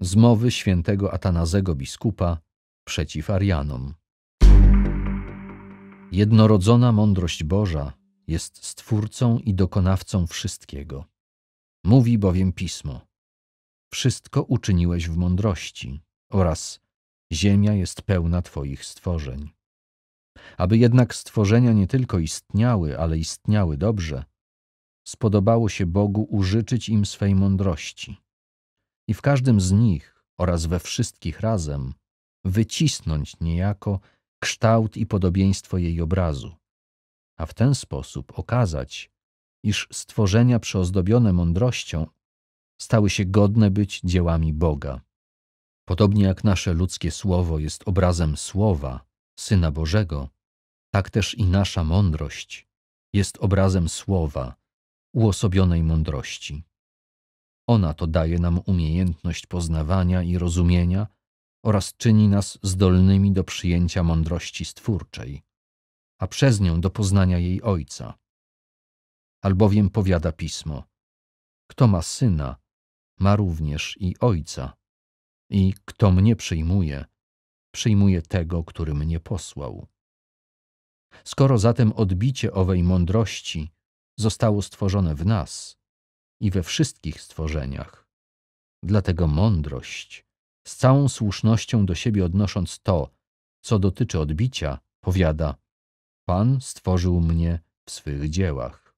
z mowy świętego Atanazego biskupa przeciw Arianom. Jednorodzona mądrość Boża jest stwórcą i dokonawcą wszystkiego. Mówi bowiem pismo: Wszystko uczyniłeś w mądrości oraz ziemia jest pełna Twoich stworzeń. Aby jednak stworzenia nie tylko istniały, ale istniały dobrze, spodobało się Bogu użyczyć im swej mądrości i w każdym z nich oraz we wszystkich razem wycisnąć niejako kształt i podobieństwo jej obrazu, a w ten sposób okazać, iż stworzenia przyozdobione mądrością stały się godne być dziełami Boga. Podobnie jak nasze ludzkie słowo jest obrazem Słowa, Syna Bożego, tak też i nasza mądrość jest obrazem Słowa, uosobionej mądrości. Ona to daje nam umiejętność poznawania i rozumienia oraz czyni nas zdolnymi do przyjęcia mądrości stwórczej, a przez nią do poznania jej Ojca. Albowiem powiada Pismo, kto ma Syna, ma również i Ojca, i kto mnie przyjmuje, przyjmuje tego, który mnie posłał. Skoro zatem odbicie owej mądrości zostało stworzone w nas, i we wszystkich stworzeniach. Dlatego mądrość, z całą słusznością do siebie odnosząc to, co dotyczy odbicia, powiada: Pan stworzył mnie w swych dziełach.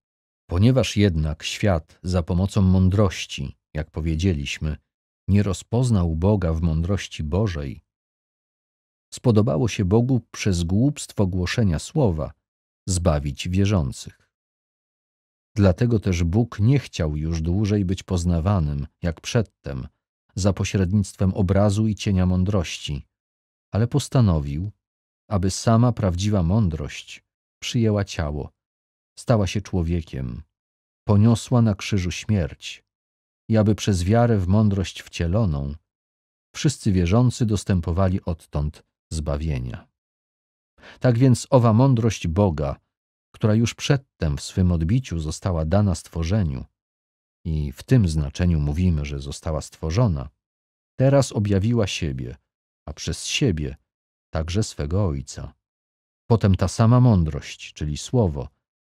Ponieważ jednak świat za pomocą mądrości, jak powiedzieliśmy, nie rozpoznał Boga w mądrości Bożej, spodobało się Bogu przez głupstwo głoszenia słowa zbawić wierzących. Dlatego też Bóg nie chciał już dłużej być poznawanym, jak przedtem, za pośrednictwem obrazu i cienia mądrości, ale postanowił, aby sama prawdziwa mądrość przyjęła ciało, stała się człowiekiem, poniosła na krzyżu śmierć i aby przez wiarę w mądrość wcieloną wszyscy wierzący dostępowali odtąd zbawienia. Tak więc owa mądrość Boga – która już przedtem w swym odbiciu została dana stworzeniu, i w tym znaczeniu mówimy, że została stworzona, teraz objawiła siebie, a przez siebie także swego Ojca. Potem ta sama mądrość, czyli Słowo,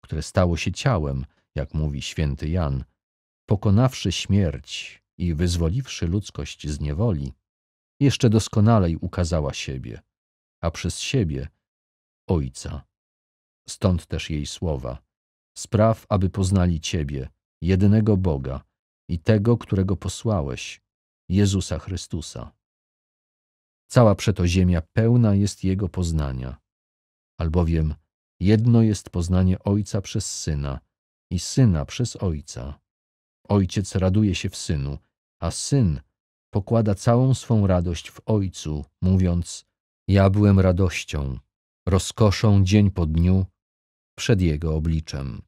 które stało się ciałem, jak mówi święty Jan, pokonawszy śmierć i wyzwoliwszy ludzkość z niewoli, jeszcze doskonalej ukazała siebie, a przez siebie Ojca. Stąd też jej słowa. Spraw, aby poznali Ciebie, jedynego Boga i tego, którego posłałeś, Jezusa Chrystusa. Cała przeto ziemia pełna jest Jego poznania, albowiem jedno jest poznanie Ojca przez Syna i Syna przez Ojca. Ojciec raduje się w Synu, a Syn pokłada całą swą radość w Ojcu, mówiąc – ja byłem radością, rozkoszą dzień po dniu przed jego obliczem.